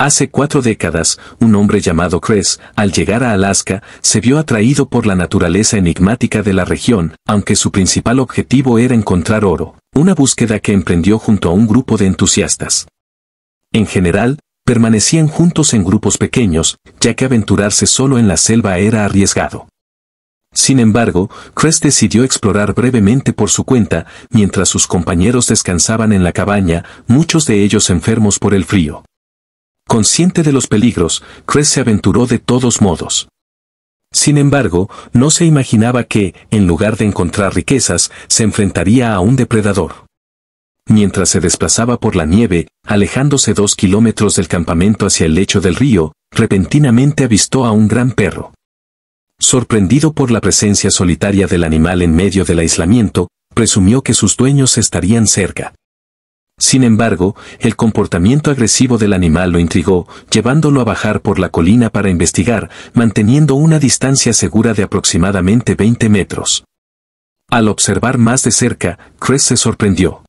Hace cuatro décadas, un hombre llamado Kress, al llegar a Alaska, se vio atraído por la naturaleza enigmática de la región, aunque su principal objetivo era encontrar oro, una búsqueda que emprendió junto a un grupo de entusiastas. En general, permanecían juntos en grupos pequeños, ya que aventurarse solo en la selva era arriesgado. Sin embargo, Cres decidió explorar brevemente por su cuenta, mientras sus compañeros descansaban en la cabaña, muchos de ellos enfermos por el frío. Consciente de los peligros, Chris se aventuró de todos modos. Sin embargo, no se imaginaba que, en lugar de encontrar riquezas, se enfrentaría a un depredador. Mientras se desplazaba por la nieve, alejándose dos kilómetros del campamento hacia el lecho del río, repentinamente avistó a un gran perro. Sorprendido por la presencia solitaria del animal en medio del aislamiento, presumió que sus dueños estarían cerca. Sin embargo, el comportamiento agresivo del animal lo intrigó, llevándolo a bajar por la colina para investigar, manteniendo una distancia segura de aproximadamente 20 metros. Al observar más de cerca, Chris se sorprendió.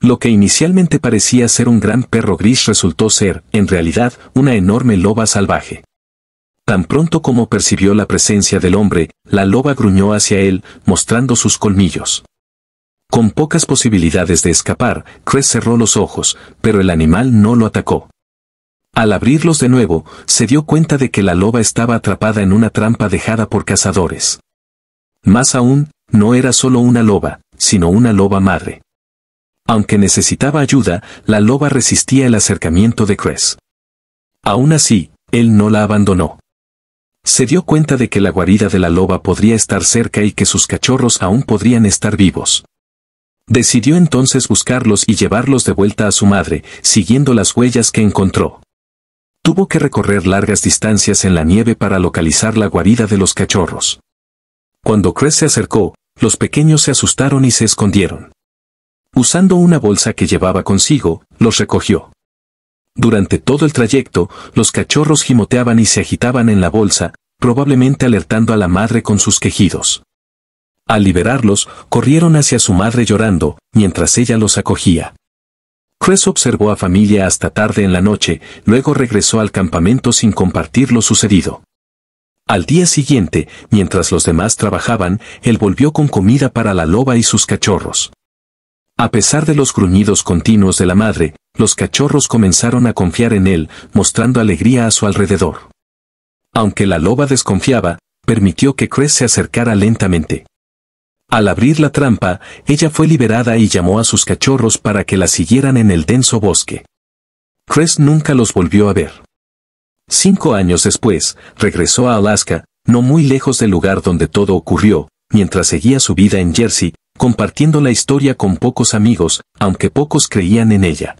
Lo que inicialmente parecía ser un gran perro gris resultó ser, en realidad, una enorme loba salvaje. Tan pronto como percibió la presencia del hombre, la loba gruñó hacia él, mostrando sus colmillos. Con pocas posibilidades de escapar, Cres cerró los ojos, pero el animal no lo atacó. Al abrirlos de nuevo, se dio cuenta de que la loba estaba atrapada en una trampa dejada por cazadores. Más aún, no era solo una loba, sino una loba madre. Aunque necesitaba ayuda, la loba resistía el acercamiento de Cress. Aún así, él no la abandonó. Se dio cuenta de que la guarida de la loba podría estar cerca y que sus cachorros aún podrían estar vivos. Decidió entonces buscarlos y llevarlos de vuelta a su madre, siguiendo las huellas que encontró. Tuvo que recorrer largas distancias en la nieve para localizar la guarida de los cachorros. Cuando Chris se acercó, los pequeños se asustaron y se escondieron. Usando una bolsa que llevaba consigo, los recogió. Durante todo el trayecto, los cachorros gimoteaban y se agitaban en la bolsa, probablemente alertando a la madre con sus quejidos. Al liberarlos, corrieron hacia su madre llorando, mientras ella los acogía. Cress observó a familia hasta tarde en la noche, luego regresó al campamento sin compartir lo sucedido. Al día siguiente, mientras los demás trabajaban, él volvió con comida para la loba y sus cachorros. A pesar de los gruñidos continuos de la madre, los cachorros comenzaron a confiar en él, mostrando alegría a su alrededor. Aunque la loba desconfiaba, permitió que Chris se acercara lentamente. Al abrir la trampa, ella fue liberada y llamó a sus cachorros para que la siguieran en el denso bosque. Chris nunca los volvió a ver. Cinco años después, regresó a Alaska, no muy lejos del lugar donde todo ocurrió, mientras seguía su vida en Jersey, compartiendo la historia con pocos amigos, aunque pocos creían en ella.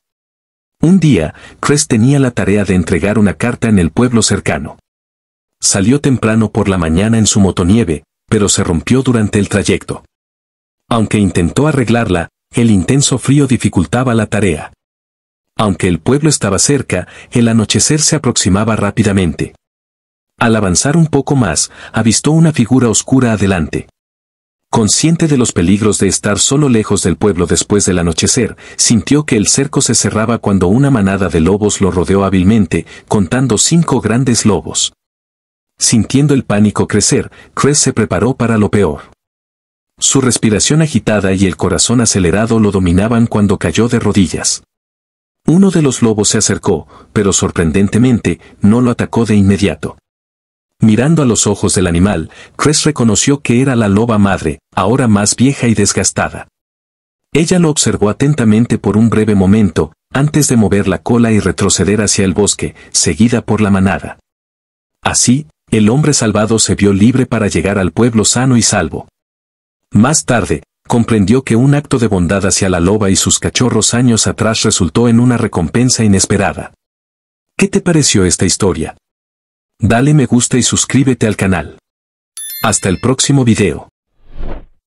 Un día, Chris tenía la tarea de entregar una carta en el pueblo cercano. Salió temprano por la mañana en su motonieve, pero se rompió durante el trayecto. Aunque intentó arreglarla, el intenso frío dificultaba la tarea. Aunque el pueblo estaba cerca, el anochecer se aproximaba rápidamente. Al avanzar un poco más, avistó una figura oscura adelante. Consciente de los peligros de estar solo lejos del pueblo después del anochecer, sintió que el cerco se cerraba cuando una manada de lobos lo rodeó hábilmente, contando cinco grandes lobos. Sintiendo el pánico crecer, Chris se preparó para lo peor. Su respiración agitada y el corazón acelerado lo dominaban cuando cayó de rodillas. Uno de los lobos se acercó, pero sorprendentemente no lo atacó de inmediato. Mirando a los ojos del animal, Chris reconoció que era la loba madre, ahora más vieja y desgastada. Ella lo observó atentamente por un breve momento, antes de mover la cola y retroceder hacia el bosque, seguida por la manada. Así, el hombre salvado se vio libre para llegar al pueblo sano y salvo. Más tarde, comprendió que un acto de bondad hacia la loba y sus cachorros años atrás resultó en una recompensa inesperada. ¿Qué te pareció esta historia? Dale me gusta y suscríbete al canal. Hasta el próximo video.